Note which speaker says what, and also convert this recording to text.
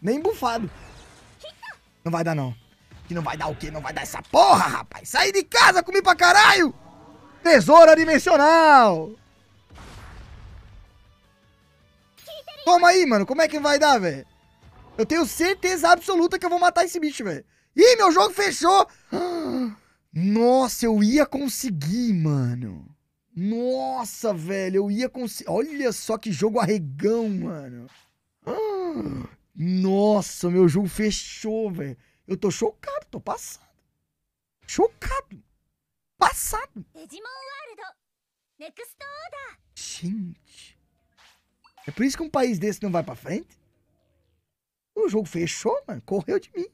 Speaker 1: Nem bufado. Não vai dar, não.
Speaker 2: Que não vai dar o quê? Não vai dar essa porra,
Speaker 1: rapaz. Saí de casa, comi pra caralho. Tesoura dimensional. Toma aí, mano. Como é que vai dar, velho?
Speaker 3: Eu tenho certeza absoluta que eu vou matar esse bicho, velho. Ih, meu jogo fechou.
Speaker 4: Nossa, eu ia conseguir, mano. Nossa, velho, eu ia conseguir. Olha só que jogo arregão, mano. Nossa, meu jogo fechou, velho. Eu tô chocado, tô passado. Chocado. Passado.
Speaker 5: Gente. É por isso que um país desse não vai pra frente? O jogo fechou, mano. Correu de mim.